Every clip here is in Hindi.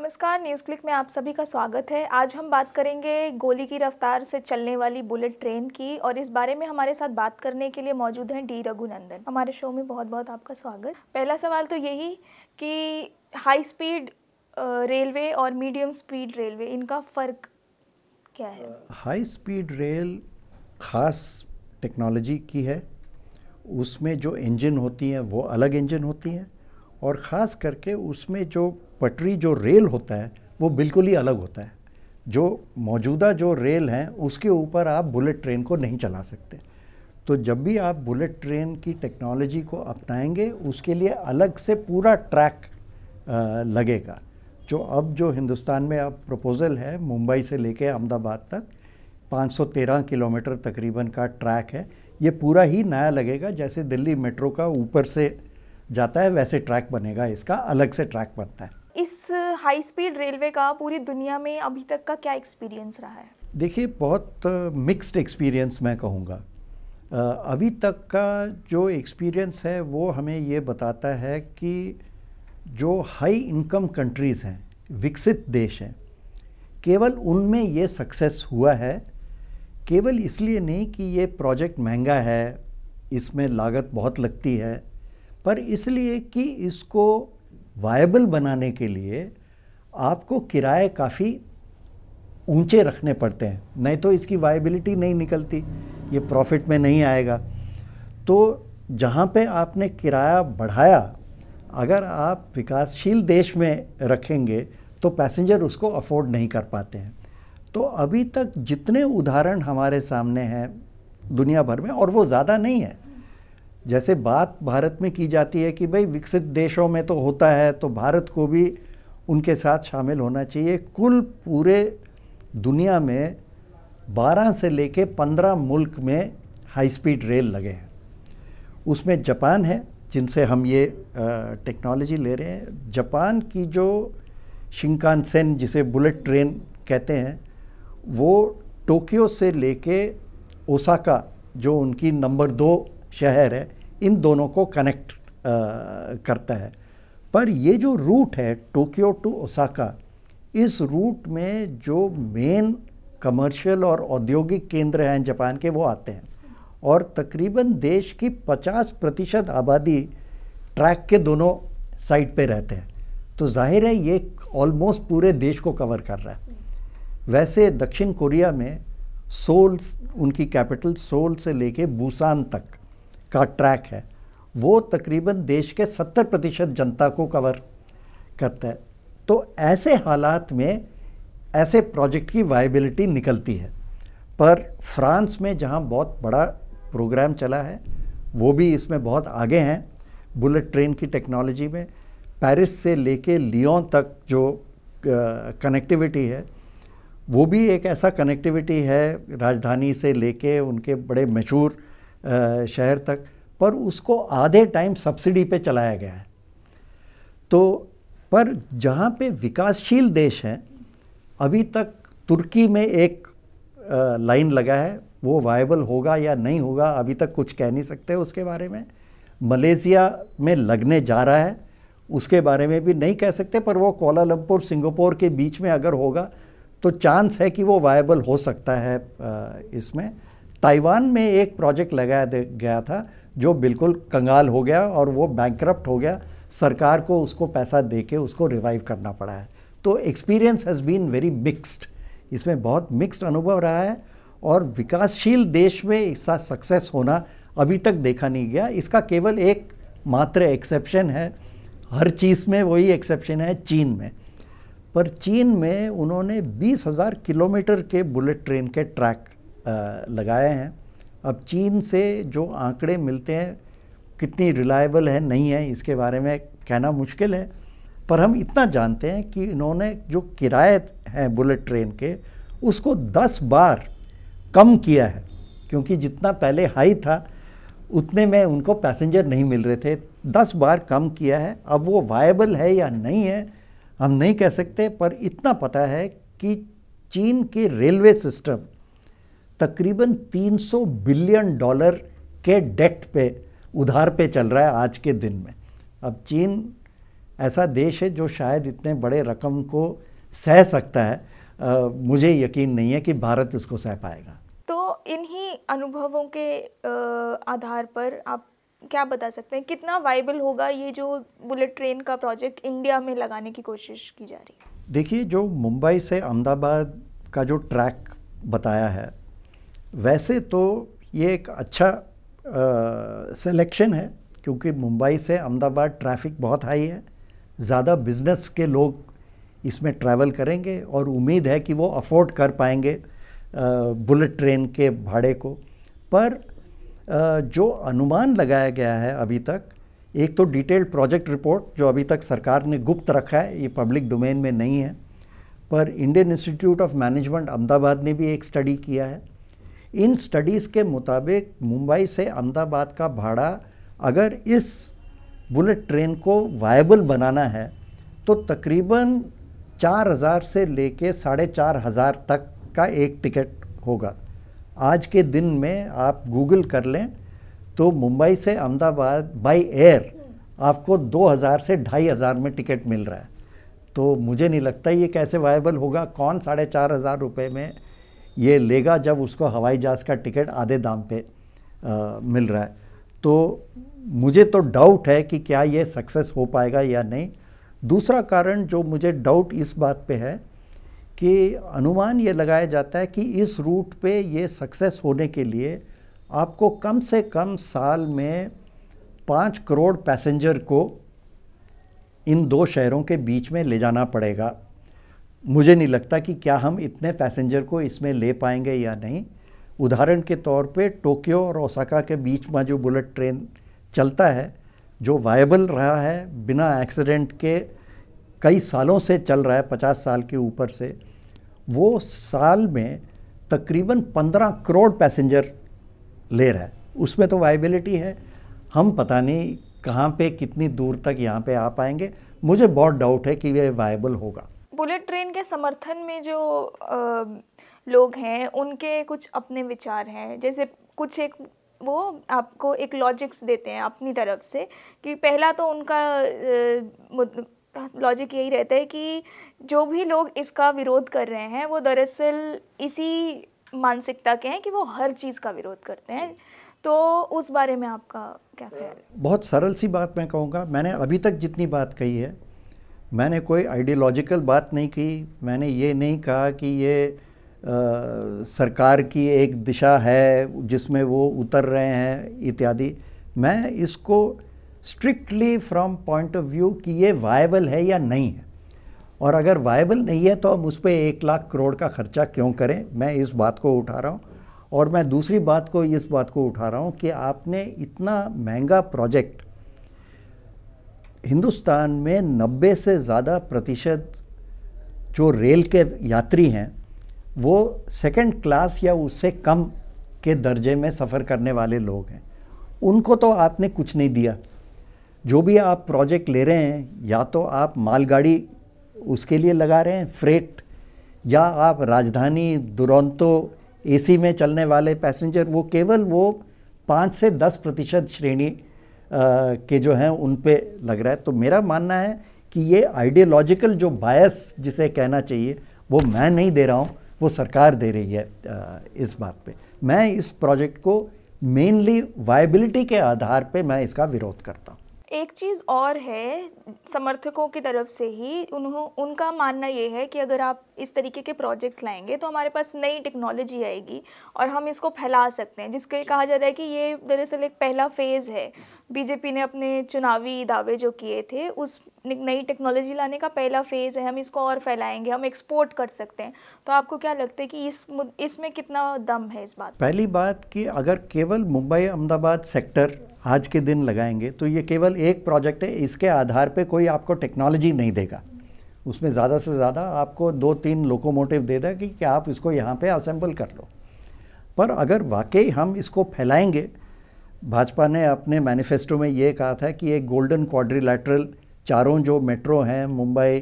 नमस्कार न्यूज़ क्लिक में आप सभी का स्वागत है आज हम बात करेंगे गोली की रफ्तार से चलने वाली बुलेट ट्रेन की और इस बारे में हमारे साथ बात करने के लिए मौजूद हैं डी रघुनंदन हमारे शो में बहुत बहुत आपका स्वागत पहला सवाल तो यही कि हाई स्पीड रेलवे और मीडियम स्पीड रेलवे इनका फ़र्क क्या है हाई स्पीड रेल खास टेक्नोलॉजी की है उसमें जो इंजन होती हैं वो अलग इंजन होती हैं और ख़ास करके उसमें जो पटरी जो रेल होता है वो बिल्कुल ही अलग होता है जो मौजूदा जो रेल हैं उसके ऊपर आप बुलेट ट्रेन को नहीं चला सकते तो जब भी आप बुलेट ट्रेन की टेक्नोलॉजी को अपनाएंगे उसके लिए अलग से पूरा ट्रैक लगेगा जो अब जो हिंदुस्तान में अब प्रपोज़ल है मुंबई से लेके अहमदाबाद तक 513 किलोमीटर तकरीबन का ट्रैक है ये पूरा ही नया लगेगा जैसे दिल्ली मेट्रो का ऊपर से जाता है वैसे ट्रैक बनेगा इसका अलग से ट्रैक बनता है इस हाई स्पीड रेलवे का पूरी दुनिया में अभी तक का क्या एक्सपीरियंस रहा है देखिए बहुत मिक्स्ड एक्सपीरियंस मैं कहूँगा अभी तक का जो एक्सपीरियंस है वो हमें ये बताता है कि जो हाई इनकम कंट्रीज़ हैं विकसित देश हैं केवल उनमें ये सक्सेस हुआ है केवल इसलिए नहीं कि ये प्रोजेक्ट महंगा है इसमें लागत बहुत लगती है पर इसलिए कि इसको वायबल बनाने के लिए आपको किराए काफ़ी ऊंचे रखने पड़ते हैं नहीं तो इसकी वायबिलिटी नहीं निकलती ये प्रॉफिट में नहीं आएगा तो जहाँ पे आपने किराया बढ़ाया अगर आप विकासशील देश में रखेंगे तो पैसेंजर उसको अफोर्ड नहीं कर पाते हैं तो अभी तक जितने उदाहरण हमारे सामने हैं दुनिया भर में और वो ज़्यादा नहीं है जैसे बात भारत में की जाती है कि भाई विकसित देशों में तो होता है तो भारत को भी उनके साथ शामिल होना चाहिए कुल पूरे दुनिया में 12 से लेके 15 मुल्क में हाई स्पीड रेल लगे हैं उसमें जापान है जिनसे हम ये टेक्नोलॉजी ले रहे हैं जापान की जो शिंकानसेन जिसे बुलेट ट्रेन कहते हैं वो टोक्यो से लेके ओसाका जो उनकी नंबर दो शहर है इन दोनों को कनेक्ट करता है पर ये जो रूट है टोक्यो टू ओसाका इस रूट में जो मेन कमर्शियल और औद्योगिक केंद्र हैं जापान के वो आते हैं और तकरीबन देश की 50 प्रतिशत आबादी ट्रैक के दोनों साइड पे रहते हैं तो जाहिर है ये ऑलमोस्ट पूरे देश को कवर कर रहा है वैसे दक्षिण कोरिया में सोल उनकी कैपिटल सोल से लेके बुसान तक का ट्रैक है वो तकरीबन देश के 70 प्रतिशत जनता को कवर करता है तो ऐसे हालात में ऐसे प्रोजेक्ट की वायबिलिटी निकलती है पर फ्रांस में जहाँ बहुत बड़ा प्रोग्राम चला है वो भी इसमें बहुत आगे हैं बुलेट ट्रेन की टेक्नोलॉजी में पेरिस से लेके लियोन तक जो कनेक्टिविटी है वो भी एक ऐसा कनेक्टिविटी है राजधानी से लेके उनके बड़े मशहूर शहर तक पर उसको आधे टाइम सब्सिडी पे चलाया गया है तो पर जहाँ पे विकासशील देश हैं अभी तक तुर्की में एक लाइन लगा है वो वायबल होगा या नहीं होगा अभी तक कुछ कह नहीं सकते उसके बारे में मलेशिया में लगने जा रहा है उसके बारे में भी नहीं कह सकते पर वो कोलालंपुर सिंगापुर के बीच में अगर होगा तो चांस है कि वो वायबल हो सकता है इसमें ताइवान में एक प्रोजेक्ट लगाया गया था जो बिल्कुल कंगाल हो गया और वो बैंक्रप्ट हो गया सरकार को उसको पैसा दे के उसको रिवाइव करना पड़ा है तो experience has been very mixed इसमें बहुत मिक्स्ड अनुभव रहा है और विकासशील देश में इसका सक्सेस होना अभी तक देखा नहीं गया इसका केवल एक मात्र एक्सेप्शन है हर चीज़ में वही एक्सेप्शन है चीन में पर चीन में उन्होंने बीस हज़ार किलोमीटर के बुलेट ट्रेन के ट्रैक लगाए हैं अब चीन से जो आंकड़े मिलते हैं कितनी रिलायबल है नहीं है इसके बारे में कहना मुश्किल है पर हम इतना जानते हैं कि इन्होंने जो किराए हैं बुलेट ट्रेन के उसको 10 बार कम किया है क्योंकि जितना पहले हाई था उतने में उनको पैसेंजर नहीं मिल रहे थे दस बार कम किया है अब वो वायबल है या नहीं है हम नहीं कह सकते पर इतना पता है कि चीन के रेलवे सिस्टम तकरीबन 300 बिलियन डॉलर के डेट पे उधार पे चल रहा है आज के दिन में अब चीन ऐसा देश है जो शायद इतने बड़े रकम को सह सकता है आ, मुझे यकीन नहीं है कि भारत इसको सह पाएगा तो इन्हीं अनुभवों के आधार पर आप क्या बता सकते हैं कितना वाइबल होगा ये जो बुलेट ट्रेन का प्रोजेक्ट इंडिया में लगाने की कोशिश की जा रही है देखिए जो मुंबई से अहमदाबाद का जो ट्रैक बताया है वैसे तो ये एक अच्छा सिलेक्शन है क्योंकि मुंबई से अहमदाबाद ट्रैफिक बहुत हाई है ज़्यादा बिजनेस के लोग इसमें ट्रैवल करेंगे और उम्मीद है कि वो अफोर्ड कर पाएंगे बुलेट ट्रेन के भाड़े को पर आ, जो अनुमान लगाया गया है अभी तक एक तो डिटेल्ड प्रोजेक्ट रिपोर्ट जो अभी तक सरकार ने गुप्त रखा है ये पब्लिक डोमेन में नहीं है पर Indian Institute of Management Ahmedabad ने भी एक स्टडी किया है इन स्टडीज़ के मुताबिक मुंबई से अहमदाबाद का भाड़ा अगर इस बुलेट ट्रेन को वायबल बनाना है तो तकरीबन चार हज़ार से लेके साढ़े चार हज़ार तक का एक टिकट होगा आज के दिन में आप गूगल कर लें तो मुंबई से अहमदाबाद बाई एयर आपको दो हज़ार से ढाई हज़ार में टिकट मिल रहा है तो मुझे नहीं लगता ये कैसे वायबल होगा कौन साढ़े चार हज़ार रुपये में ये लेगा जब उसको हवाई जहाज़ का टिकट आधे दाम पे आ, मिल रहा है तो मुझे तो डाउट है कि क्या ये सक्सेस हो पाएगा या नहीं दूसरा कारण जो मुझे डाउट इस बात पे है कि अनुमान ये लगाया जाता है कि इस रूट पे ये सक्सेस होने के लिए आपको कम से कम साल में पाँच करोड़ पैसेंजर को इन दो शहरों के बीच में ले जाना पड़ेगा मुझे नहीं लगता कि क्या हम इतने पैसेंजर को इसमें ले पाएंगे या नहीं उदाहरण के तौर पे टोक्यो और ओसाका के बीच में जो बुलेट ट्रेन चलता है जो वायबल रहा है बिना एक्सीडेंट के कई सालों से चल रहा है पचास साल के ऊपर से वो साल में तकरीबन पंद्रह करोड़ पैसेंजर ले रहा है उसमें तो वाइबिलिटी है हम पता नहीं कहाँ पे कितनी दूर तक यहाँ पे आ पाएंगे मुझे बहुत डाउट है कि ये वायबल होगा बुलेट ट्रेन के समर्थन में जो आ, लोग हैं उनके कुछ अपने विचार हैं जैसे कुछ एक वो आपको एक लॉजिक्स देते हैं अपनी तरफ से कि पहला तो उनका लॉजिक यही रहता है कि जो भी लोग इसका विरोध कर रहे हैं वो दरअसल इसी मानसिकता के हैं कि वो हर चीज़ का विरोध करते हैं तो उस बारे में आपका क्या ख्याल है बहुत सरल सी बात मैं कहूँगा मैंने अभी तक जितनी बात कही है मैंने कोई आइडियोलॉजिकल बात नहीं की मैंने ये नहीं कहा कि ये आ, सरकार की एक दिशा है जिसमें वो उतर रहे हैं इत्यादि मैं इसको strictly from point of view कि ये वायबल है या नहीं है और अगर वायबल नहीं है तो हम उस पर एक लाख करोड़ का खर्चा क्यों करें मैं इस बात को उठा रहा हूँ और मैं दूसरी बात को इस बात को उठा रहा हूँ कि आपने इतना महंगा प्रोजेक्ट हिंदुस्तान में 90 से ज़्यादा प्रतिशत जो रेल के यात्री हैं वो सेकंड क्लास या उससे कम के दर्जे में सफ़र करने वाले लोग हैं उनको तो आपने कुछ नहीं दिया जो भी आप प्रोजेक्ट ले रहे हैं या तो आप मालगाड़ी उसके लिए लगा रहे हैं फ्रेट या आप राजधानी दुरंतो एसी में चलने वाले पैसेंजर वो केवल वो पाँच से दस प्रतिशत श्रेणी के जो हैं उन पे लग रहा है तो मेरा मानना है कि ये आइडियोलॉजिकल जो बायस जिसे कहना चाहिए वो मैं नहीं दे रहा हूँ वो सरकार दे रही है इस बात पे मैं इस प्रोजेक्ट को मेनली वायबिलिटी के आधार पे मैं इसका विरोध करता हूँ एक चीज़ और है समर्थकों की तरफ से ही उन्हों उनका मानना ये है कि अगर आप इस तरीके के प्रोजेक्ट्स लाएंगे तो हमारे पास नई टेक्नोलॉजी आएगी और हम इसको फैला सकते हैं जिसके कहा जा रहा है कि ये दरअसल एक पहला फेज़ है बीजेपी ने अपने चुनावी दावे जो किए थे उस नई टेक्नोलॉजी लाने का पहला फेज़ है हम इसको और फैलाएंगे हम एक्सपोर्ट कर सकते हैं तो आपको क्या लगता है कि इस इसमें कितना दम है इस बात पहली बात कि अगर केवल मुंबई अहमदाबाद सेक्टर आज के दिन लगाएंगे तो ये केवल एक प्रोजेक्ट है इसके आधार पर कोई आपको टेक्नोलॉजी नहीं देगा उसमें ज़्यादा से ज़्यादा आपको दो तीन लोकोमोटिव दे देगा कि, कि आप इसको यहाँ पर असेंबल कर लो पर अगर वाकई हम इसको फैलाएंगे भाजपा ने अपने मैनिफेस्टो में ये कहा था कि एक गोल्डन क्वाड्रिलैटरल चारों जो मेट्रो हैं मुंबई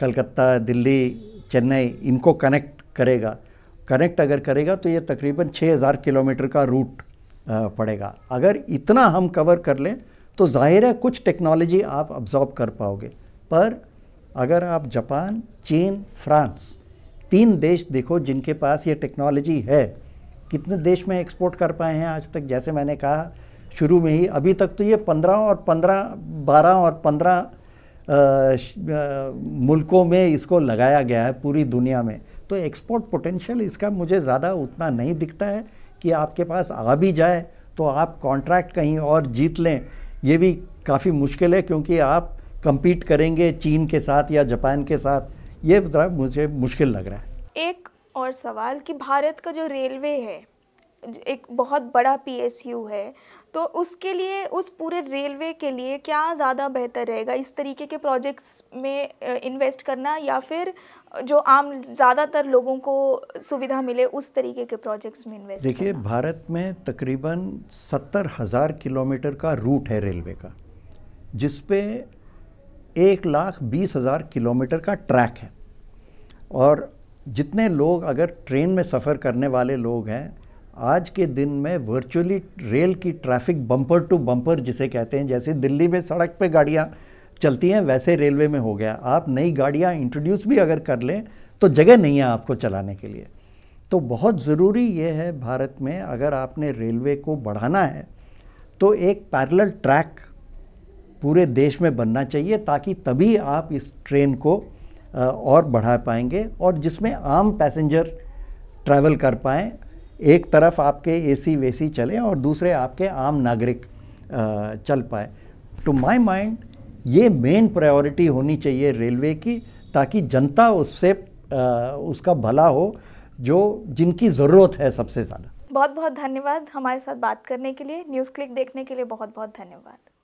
कलकत्ता दिल्ली चेन्नई इनको कनेक्ट करेगा कनेक्ट अगर करेगा तो ये तकरीबन 6000 किलोमीटर का रूट पड़ेगा अगर इतना हम कवर कर लें तो जाहिर है कुछ टेक्नोलॉजी आप अब्जॉर्ब कर पाओगे पर अगर आप जापान चीन फ्रांस तीन देश देखो जिनके पास ये टेक्नोलॉजी है कितने देश में एक्सपोर्ट कर पाए हैं आज तक जैसे मैंने कहा शुरू में ही अभी तक तो ये पंद्रह और पंद्रह बारह और पंद्रह मुल्कों में इसको लगाया गया है पूरी दुनिया में तो एक्सपोर्ट पोटेंशियल इसका मुझे ज़्यादा उतना नहीं दिखता है कि आपके पास आ भी जाए तो आप कॉन्ट्रैक्ट कहीं और जीत लें ये भी काफ़ी मुश्किल है क्योंकि आप कम्पीट करेंगे चीन के साथ या जापान के साथ ये ज़रा मुझे मुश्किल लग रहा है एक और सवाल कि भारत का जो रेलवे है एक बहुत बड़ा पीएसयू है तो उसके लिए उस पूरे रेलवे के लिए क्या ज़्यादा बेहतर रहेगा इस तरीके के प्रोजेक्ट्स में इन्वेस्ट करना या फिर जो आम ज़्यादातर लोगों को सुविधा मिले उस तरीके के प्रोजेक्ट्स में इन्वेस्ट देखिए भारत में तकरीबन सत्तर हज़ार किलोमीटर का रूट है रेलवे का जिसपे एक लाख बीस हज़ार किलोमीटर का ट्रैक है और जितने लोग अगर ट्रेन में सफ़र करने वाले लोग हैं आज के दिन में वर्चुअली रेल की ट्रैफिक बम्पर टू बम्पर जिसे कहते हैं जैसे दिल्ली में सड़क पे गाड़ियाँ चलती हैं वैसे रेलवे में हो गया आप नई गाड़ियाँ इंट्रोड्यूस भी अगर कर लें तो जगह नहीं है आपको चलाने के लिए तो बहुत ज़रूरी ये है भारत में अगर आपने रेलवे को बढ़ाना है तो एक पैरल ट्रैक पूरे देश में बनना चाहिए ताकि तभी आप इस ट्रेन को और बढ़ा पाएंगे और जिसमें आम पैसेंजर ट्रैवल कर पाएँ एक तरफ आपके एसी वेसी चले और दूसरे आपके आम नागरिक चल पाए टू माई माइंड ये मेन प्रायोरिटी होनी चाहिए रेलवे की ताकि जनता उससे उसका भला हो जो जिनकी ज़रूरत है सबसे ज़्यादा बहुत बहुत धन्यवाद हमारे साथ बात करने के लिए न्यूज़ क्लिक देखने के लिए बहुत बहुत धन्यवाद